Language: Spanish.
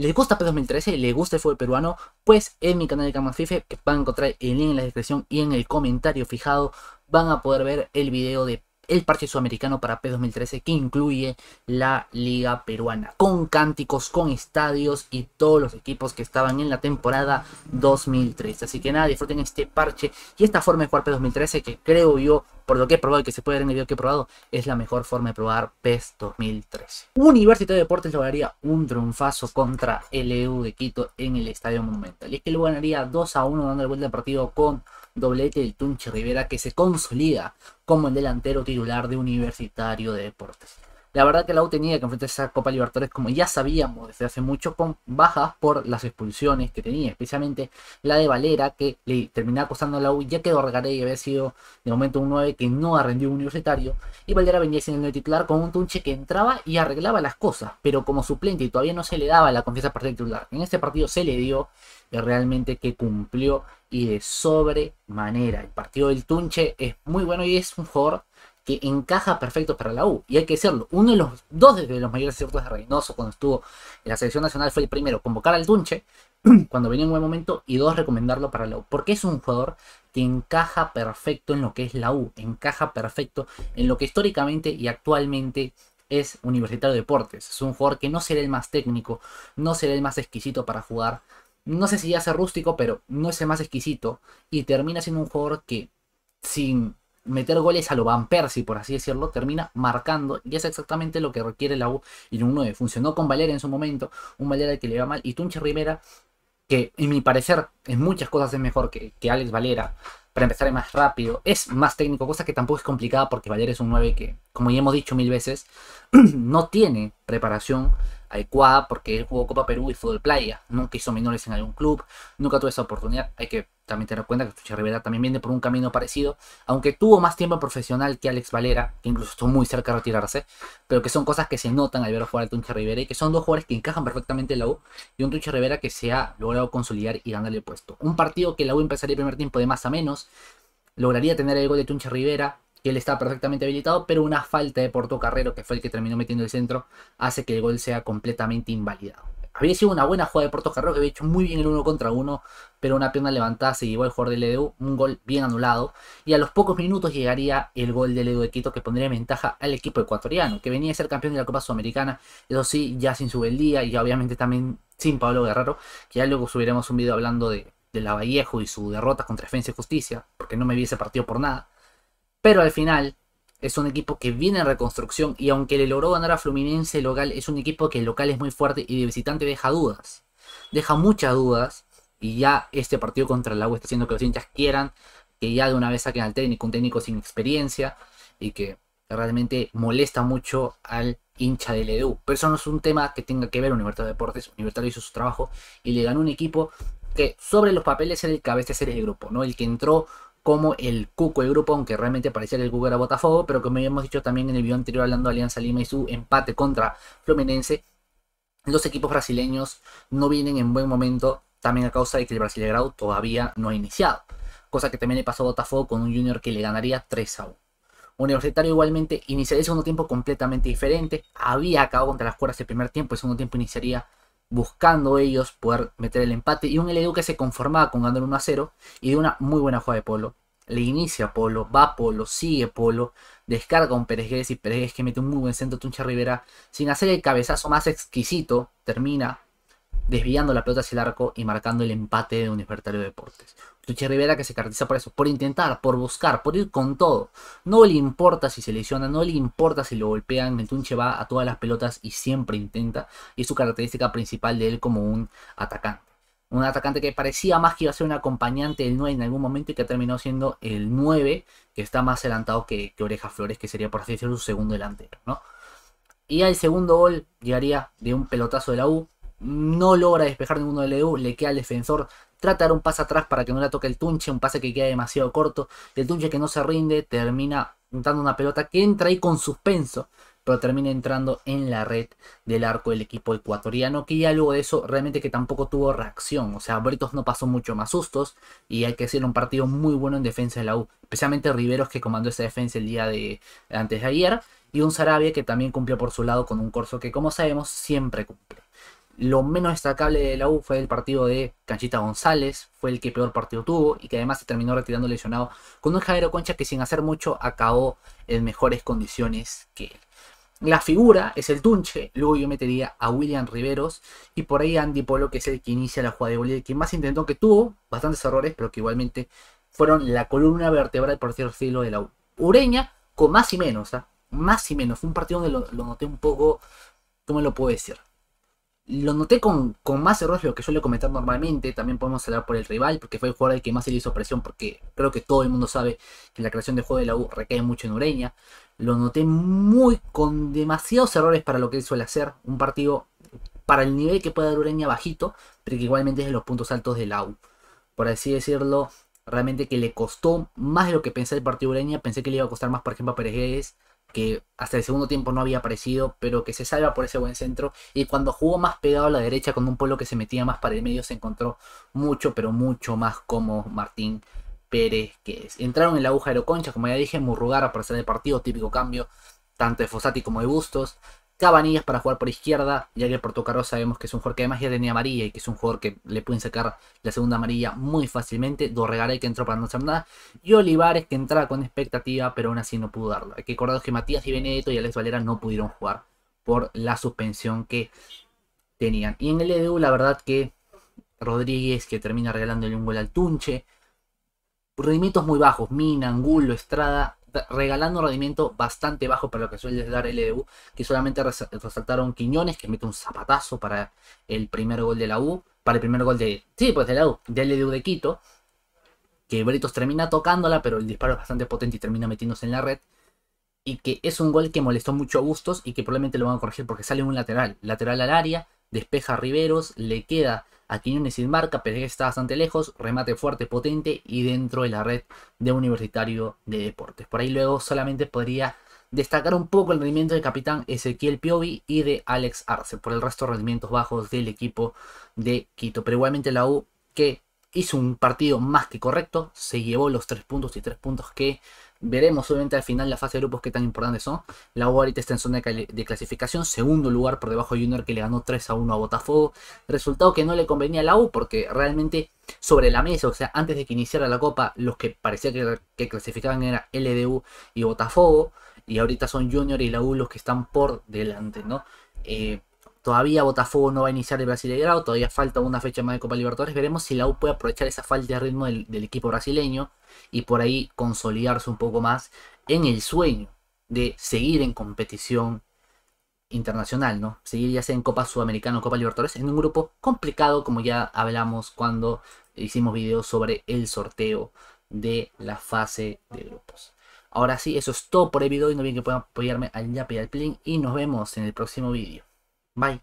les gusta P 2013, les gusta el fútbol peruano, pues en mi canal de Camas Fife, que van a encontrar el link en la descripción y en el comentario fijado, van a poder ver el video de el parche sudamericano para P2013 que incluye la liga peruana, con cánticos, con estadios y todos los equipos que estaban en la temporada 2013. Así que nada, disfruten este parche y esta forma de jugar P2013 que creo yo por lo que he probado y que se puede ver en el video que he probado, es la mejor forma de probar PES 2013. Universitario de Deportes lograría un triunfazo contra el EU de Quito en el Estadio Monumental. Y es que lo ganaría 2 a 1 dando el vuelta al partido con doblete del Tunchi Rivera que se consolida como el delantero titular de Universitario de Deportes. La verdad que la U tenía que enfrentarse a Copa Libertadores, como ya sabíamos desde hace mucho, con bajas por las expulsiones que tenía, especialmente la de Valera, que le terminaba costando a la U, ya que y había sido de momento un 9 que no arrendió rendido universitario, y Valera venía siendo el titular con un Tunche que entraba y arreglaba las cosas, pero como suplente y todavía no se le daba la confianza para titular. En este partido se le dio realmente que cumplió y de sobremanera. El partido del Tunche es muy bueno y es un jugador que encaja perfecto para la U. Y hay que serlo, uno de los dos de los mayores aciertos de Reynoso cuando estuvo en la selección nacional fue el primero, convocar al Dunche. cuando venía en buen momento y dos, recomendarlo para la U. Porque es un jugador que encaja perfecto en lo que es la U, encaja perfecto en lo que históricamente y actualmente es Universitario de Deportes. Es un jugador que no será el más técnico, no será el más exquisito para jugar. No sé si ya sea rústico, pero no es el más exquisito. Y termina siendo un jugador que sin meter goles a lo Van Persie, por así decirlo, termina marcando y es exactamente lo que requiere la U y un 9. Funcionó con Valera en su momento, un Valera que le va mal y Tunche Rivera, que en mi parecer en muchas cosas es mejor que, que Alex Valera, para empezar más rápido, es más técnico, cosa que tampoco es complicada porque Valera es un 9 que, como ya hemos dicho mil veces, no tiene preparación adecuada porque él jugó Copa Perú y Fútbol Playa, nunca hizo menores en algún club, nunca tuvo esa oportunidad. Hay que también tener en cuenta que Tucha Rivera también viene por un camino parecido, aunque tuvo más tiempo profesional que Alex Valera, que incluso estuvo muy cerca de retirarse, pero que son cosas que se notan al ver jugar a Tucha Rivera y que son dos jugadores que encajan perfectamente en la U y un Tucha Rivera que se ha logrado consolidar y ganarle el puesto. Un partido que la U empezaría el primer tiempo de más a menos, lograría tener el gol de Tuncha Rivera, que él está perfectamente habilitado, pero una falta de Carrero, que fue el que terminó metiendo el centro, hace que el gol sea completamente invalidado. Había sido una buena jugada de Carrero, que había hecho muy bien el uno contra uno, pero una pierna levantada se llevó el jugador del EDU, un gol bien anulado, y a los pocos minutos llegaría el gol del EDU de Quito, que pondría ventaja al equipo ecuatoriano, que venía a ser campeón de la Copa Sudamericana, eso sí, ya sin su día y obviamente también sin Pablo Guerrero, que ya luego subiremos un video hablando de, Lavallejo la Vallejo y su derrota contra Defensa y Justicia, porque no me vi ese partido por nada. Pero al final es un equipo que viene en reconstrucción y aunque le logró ganar a Fluminense local, es un equipo que el local es muy fuerte y de visitante deja dudas. Deja muchas dudas y ya este partido contra el agua está haciendo que los hinchas quieran que ya de una vez saquen al técnico, un técnico sin experiencia y que realmente molesta mucho al hincha del EDU. Pero eso no es un tema que tenga que ver Universidad de Deportes. Universidad hizo su trabajo y le ganó un equipo que sobre los papeles era el cabeza de serie el grupo, ¿no? El que entró como el Cuco, el grupo, aunque realmente parecía el Cuco era Botafogo, pero como habíamos dicho también en el video anterior hablando de Alianza Lima y su empate contra Fluminense, los equipos brasileños no vienen en buen momento, también a causa de que el brasilegrado todavía no ha iniciado, cosa que también le pasó a Botafogo con un Junior que le ganaría 3 a 1. Universitario igualmente iniciaría el segundo tiempo completamente diferente, había acabado contra las cuerdas el primer tiempo, ese segundo tiempo iniciaría buscando ellos poder meter el empate. Y un LDU que se conformaba con ganar 1 a 0 y de una muy buena jugada de Polo. Le inicia Polo, va Polo, sigue Polo, descarga un Pérez Guedes y Pérez que mete un muy buen centro Tuncha Rivera. Sin hacer el cabezazo más exquisito, termina desviando la pelota hacia el arco y marcando el empate de Universitario de Deportes. Tunche Rivera que se caracteriza por eso, por intentar, por buscar, por ir con todo. No le importa si se lesiona, no le importa si lo golpean, el Tunche va a todas las pelotas y siempre intenta. Y es su característica principal de él como un atacante. Un atacante que parecía más que iba a ser un acompañante del 9 en algún momento y que terminó siendo el 9, que está más adelantado que, Oreja Flores, que sería por así decirlo su segundo delantero, ¿no? Y al segundo gol llegaría de un pelotazo de la U, no logra despejar ninguno de EU, le queda al defensor, trata de un pase atrás para que no le toque el Tunche, un pase que queda demasiado corto, el Tunche que no se rinde, termina dando una pelota que entra ahí con suspenso, pero termina entrando en la red del arco del equipo ecuatoriano, que ya luego de eso realmente que tampoco tuvo reacción, o sea, Britos no pasó mucho más sustos, y hay que decir, un partido muy bueno en defensa de la U, especialmente Riveros que comandó esa defensa el día de antes de ayer, y un Sarabia que también cumplió por su lado con un Corso que como sabemos siempre cumple. Lo menos destacable de la U fue el partido de Canchita González, fue el que peor partido tuvo y que además se terminó retirando lesionado con un Javier Concha que sin hacer mucho acabó en mejores condiciones que él. La figura es el Tunche, luego yo metería a William Riveros y por ahí Andy Polo que es el que inicia la jugada de el que más intentó que tuvo bastantes errores, pero que igualmente fueron la columna vertebral, por cierto, estilo de la U. Ureña con más y menos, ¿ah? más y menos. Fue un partido donde lo noté un poco, ¿cómo lo puedo decir? Lo noté con, más errores de lo que suele comentar normalmente. También podemos hablar por el rival, porque fue el jugador al que más se le hizo presión, porque creo que todo el mundo sabe que la creación de juego de la U recae mucho en Ureña. Lo noté muy con demasiados errores para lo que él suele hacer. Un partido para el nivel que puede dar Ureña bajito, pero que igualmente es de los puntos altos de la U. Por así decirlo, realmente que le costó más de lo que pensé el partido Ureña. Pensé que le iba a costar más, por ejemplo, a Pérez que hasta el segundo tiempo no había aparecido, pero que se salva por ese buen centro. Y cuando jugó más pegado a la derecha, con un pueblo que se metía más para el medio, se encontró mucho, pero mucho más como Martín Pérez, que es. Entraron en la aguja de Concha, como ya dije, murrugar para hacer el partido, típico cambio, tanto de Fossati como de Bustos. Cabanillas para jugar por izquierda, ya que el tocaro sabemos que es un jugador que además ya tenía amarilla y que es un jugador que le pueden sacar la segunda amarilla muy fácilmente. Dorregaray que entró para no hacer nada y Olivares que entraba con expectativa, pero aún así no pudo darlo. Hay que recordar que Matías y Benedetto y Alex Valera no pudieron jugar por la suspensión que tenían. Y en el EDU, la verdad que Rodríguez que termina regalándole un gol al Tunche, rendimientos muy bajos, Mina, Angulo, Estrada, regalando un rendimiento bastante bajo para lo que suele dar LDU, e que solamente resaltaron Quiñones, que mete un zapatazo para el primer gol de la U, para el primer gol de, sí, pues de la U, de LDU e de Quito, que Britos termina tocándola, pero el disparo es bastante potente y termina metiéndose en la red, y que es un gol que molestó mucho a Bustos y que probablemente lo van a corregir porque sale un lateral, lateral al área, despeja Riveros, le queda a Quiñones sin marca, pero está bastante lejos, remate fuerte, potente y dentro de la red de Universitario de Deportes. Por ahí luego solamente podría destacar un poco el rendimiento del capitán Ezequiel Piovi y de Alex Arce, por el resto rendimientos bajos del equipo de Quito. Pero igualmente la U que hizo un partido más que correcto, se llevó los tres puntos y tres puntos que Veremos obviamente al final la fase de grupos que tan importantes son. La U ahorita está en zona de clasificación, segundo lugar por debajo de Junior que le ganó 3 a 1 a Botafogo. Resultado que no le convenía a la U porque realmente sobre la mesa, o sea, antes de que iniciara la Copa, los que parecía que, clasificaban era LDU y Botafogo. Y ahorita son Junior y la U los que están por delante, ¿no? Eh, Todavía Botafogo no va a iniciar el grado, todavía falta una fecha más de Copa Libertadores. Veremos si la U puede aprovechar esa falta de ritmo del, equipo brasileño y por ahí consolidarse un poco más en el sueño de seguir en competición internacional, ¿no? Seguir ya sea en Copa Sudamericana o Copa Libertadores en un grupo complicado como ya hablamos cuando hicimos videos sobre el sorteo de la fase de grupos. Ahora sí, eso es todo por el video y no olviden que puedan apoyarme al Yapi y al Plin y nos vemos en el próximo video. Bye.